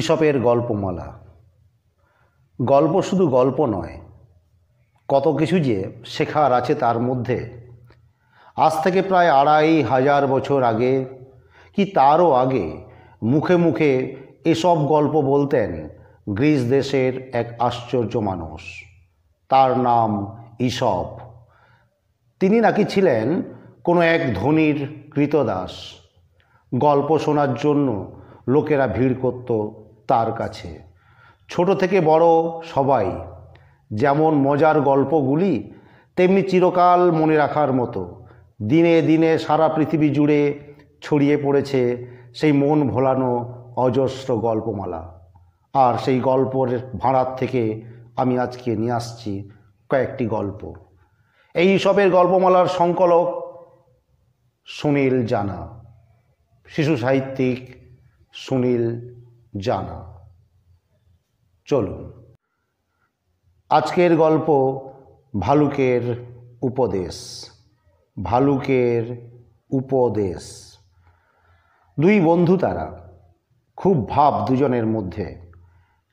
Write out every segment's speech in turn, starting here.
ইসপের গল্পমালা গল্প শুধু গল্প নয় কত কিছু যে শেখার আছে তার মধ্যে আজ থেকে প্রায় আড়াই হাজার বছর আগে কি তারও আগে মুখে মুখে এসব গল্প বলতেন গ্রিস দেশের এক আশ্চর্য মানুষ তার নাম ইসপ তিনি নাকি ছিলেন কোনো এক ধনির কৃতদাস গল্প শোনার জন্য লোকেরা ভিড় করত তার কাছে ছোট থেকে বড় সবাই যেমন মজার গল্পগুলি তেমনি চিরকাল মনে রাখার মতো দিনে দিনে সারা পৃথিবী জুড়ে ছড়িয়ে পড়েছে সেই মন ভোলানো অজস্র গল্পমালা আর সেই গল্পের ভাঁড়ার থেকে আমি আজকে নিয়ে আসছি কয়েকটি গল্প এই সবের গল্পমালার সংকলক সুনীল জানা শিশু সাহিত্যিক সুনীল জানা চলুন আজকের গল্প ভালুকের উপদেশ ভালুকের উপদেশ দুই বন্ধু তারা খুব ভাব দুজনের মধ্যে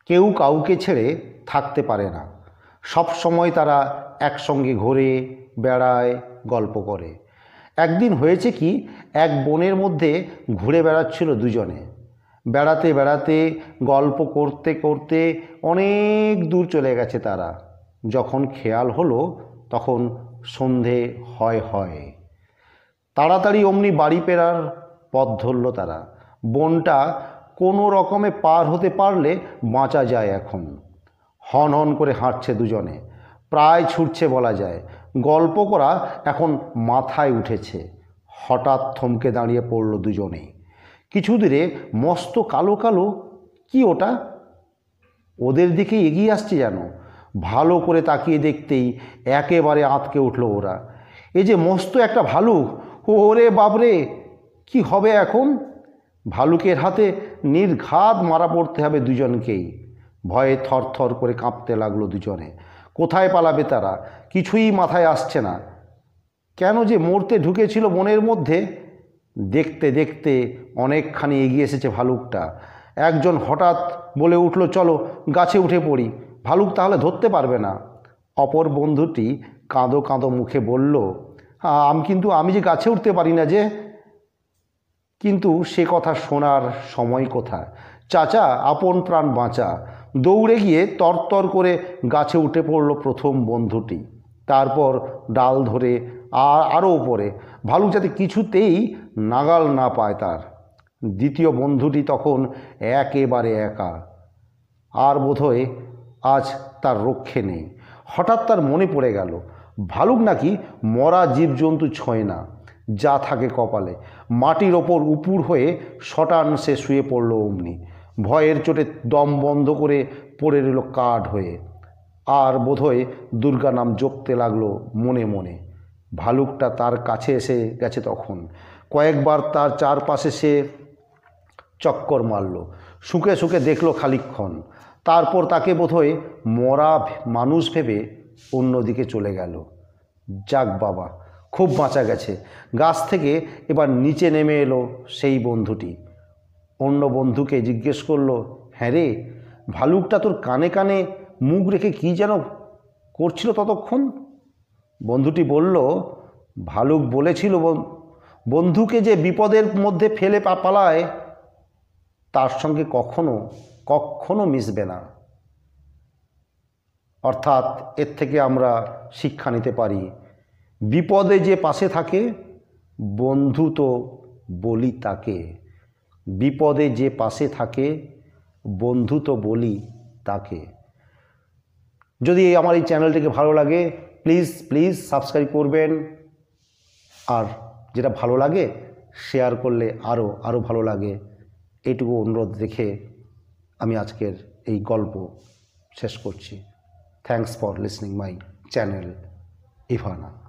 কেউ কাউকে ছেড়ে থাকতে পারে না সব সময় তারা একসঙ্গে ঘোরে বেড়ায় গল্প করে একদিন হয়েছে কি এক বনের মধ্যে ঘুরে বেড়াচ্ছিল দুজনে বেড়াতে বেড়াতে গল্প করতে করতে অনেক দূর চলে গেছে তারা যখন খেয়াল হলো তখন সন্ধে হয় হয় তাড়াতাড়ি অমনি বাড়ি পেরার পথ ধরল তারা বনটা কোনো রকমে পার হতে পারলে বাঁচা যায় এখন হন হন করে হাঁটছে দুজনে প্রায় ছুটছে বলা যায় গল্প করা এখন মাথায় উঠেছে হঠাৎ থমকে দাঁড়িয়ে পড়ল দুজনেই কিছু দূরে মস্ত কালো কালো কি ওটা ওদের দিকে এগিয়ে আসছে যেন ভালো করে তাকিয়ে দেখতেই একেবারে আঁতকে উঠল ওরা এই যে মস্ত একটা ভালুক ওরে বাবরে কি হবে এখন ভালুকের হাতে নির্ঘাত মারা পড়তে হবে দুজনকেই ভয়ে থরথর করে কাঁপতে লাগলো দুজনে কোথায় পালাবে তারা কিছুই মাথায় আসছে না কেন যে মরতে ঢুকেছিল মনের মধ্যে দেখতে দেখতে অনেকখানি এগিয়ে এসেছে ভালুকটা একজন হঠাৎ বলে উঠল চলো গাছে উঠে পড়ি ভালুক তাহলে ধরতে পারবে না অপর বন্ধুটি কাঁদো কাঁদো মুখে বলল আমি কিন্তু আমি যে গাছে উঠতে পারি না যে কিন্তু সে কথা শোনার সময় কোথায় চাচা আপন প্রাণ বাঁচা দৌড়ে গিয়ে তরতর করে গাছে উঠে পড়ল প্রথম বন্ধুটি তারপর ডাল ধরে আর আরও উপরে ভালুক যাতে কিছুতেই নাগাল না পায় তার দ্বিতীয় বন্ধুটি তখন একেবারে একা আর বোধহয় আজ তার রক্ষে নেই হঠাৎ তার মনে পড়ে গেল ভালুক নাকি মরা জীবজন্তু ছয় না যা থাকে কপালে মাটির ওপর উপুর হয়ে শটান সে শুয়ে পড়ল অমনি ভয়ের চোটে দম বন্ধ করে পড়ে রইল কাঠ হয়ে আর বোধহয় দুর্গা নাম জপতে লাগলো মনে মনে ভালুকটা তার কাছে এসে গেছে তখন কয়েকবার তার চারপাশে সে চক্কর মারল সুখে সুখে দেখলো খালিক্ষণ তারপর তাকে বোধহয় মরা মানুষ ভেবে অন্যদিকে চলে গেল যাক বাবা খুব বাঁচা গেছে গাছ থেকে এবার নিচে নেমে এলো সেই বন্ধুটি অন্য বন্ধুকে জিজ্ঞেস করলো হ্যাঁ রে ভালুকটা তোর কানে কানে মুখ রেখে কী যেন করছিল ততক্ষণ বন্ধুটি বলল ভালুক বলেছিল বন্ধুকে যে বিপদের মধ্যে ফেলে পালায় তার সঙ্গে কখনো কখনো মিশবে না অর্থাৎ এর থেকে আমরা শিক্ষা নিতে পারি বিপদে যে পাশে থাকে বন্ধু তো বলি তাকে বিপদে যে পাশে থাকে বন্ধু তো বলি তাকে যদি আমার এই চ্যানেলটিকে ভালো লাগে প্লিজ প্লিজ সাবস্ক্রাইব করবেন আর যেটা ভালো লাগে শেয়ার করলে আরও আরও ভালো লাগে এইটুকু অনুরোধ রেখে আমি আজকের এই গল্প শেষ করছি thanks for listening my channel Ivana